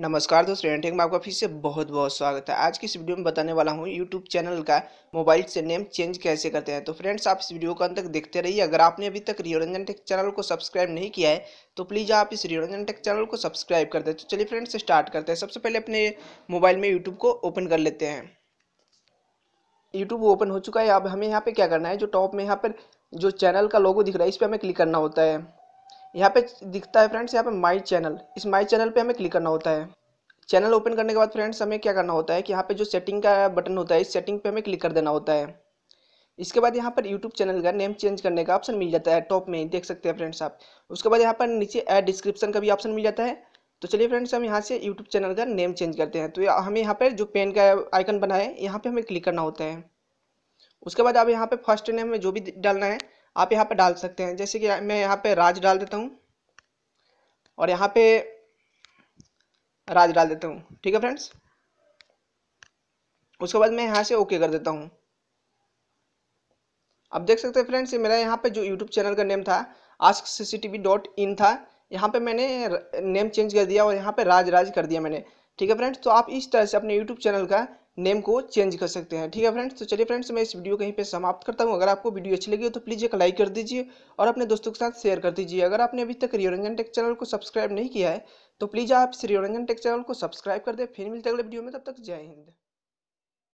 नमस्कार दोस्तों रेंटिंग में आपका फिर से बहुत बहुत स्वागत है आज की इस वीडियो में बताने वाला हूँ यूट्यूब चैनल का मोबाइल से नेम चेंज कैसे करते हैं तो फ्रेंड्स आप इस वीडियो को अंत तक देखते रहिए अगर आपने अभी तक रियोरंजन टेक चैनल को सब्सक्राइब नहीं किया है तो प्लीज़ आप इस रियोरंजन टेक चैनल को सब्सक्राइब कर दें तो चलिए फ्रेंड्स स्टार्ट करते हैं सबसे पहले अपने मोबाइल में यूट्यूब को ओपन कर लेते हैं यूट्यूब ओपन हो चुका है अब हमें यहाँ पर क्या करना है जो टॉप में यहाँ पर जो चैनल का लोगो दिख रहा है इस पर हमें क्लिक करना होता है यहाँ पे दिखता है फ्रेंड्स यहाँ पे माई चैनल इस माई चैनल पे हमें क्लिक करना होता है चैनल ओपन करने के बाद फ्रेंड्स हमें क्या करना होता है कि यहाँ पे जो सेटिंग का बटन होता है इस सेटिंग पे हमें क्लिक कर देना होता है इसके बाद यहाँ पर यूट्यूब चैनल का नेम चेंज करने का ऑप्शन मिल जाता है टॉप में देख सकते हैं फ्रेंड्स आप उसके बाद यहाँ पर नीचे एड डिस्क्रिप्शन का भी ऑप्शन मिल जाता है तो चलिए फ्रेंड्स हम यहाँ से यूट्यूब चैनल का नेम चेंज करते हैं तो हमें यहाँ पर जो पेन का आइकन बना है यहाँ पर हमें क्लिक करना होता है उसके बाद आप यहाँ पर फर्स्ट नेम में जो भी डालना है आप यहाँ पे डाल सकते हैं जैसे कि मैं यहाँ पे राज डाल देता हूँ और यहाँ पे राज डाल देता हूँ ठीक है फ्रेंड्स उसके बाद मैं यहाँ से ओके कर देता हूँ अब देख सकते हैं फ्रेंड्स मेरा यहाँ पे जो यूट्यूब चैनल का नेम था आस्क सी डॉट इन था यहाँ पे मैंने नेम चेंज कर दिया और यहाँ पे राज राज कर दिया मैंने ठीक है फ्रेंड्स तो आप इस तरह से अपने यूट्यूब चैनल का नेम को चेंज कर सकते हैं ठीक है फ्रेंड्स तो चलिए फ्रेंड्स मैं इस वीडियो कहीं पे समाप्त करता हूँ अगर आपको वीडियो अच्छी लगी हो तो प्लीज़ एक लाइक कर दीजिए और अपने दोस्तों के साथ शेयर कर दीजिए अगर आपने अभी तक रियोरंजन टेक चैनल को सब्सक्राइब नहीं किया है तो प्लीज़ आप श्री रियोरंगन टेक चैनल को सब्सक्राइब कर दें फिर मिलते अगले वीडियो में तब तक जय हिंद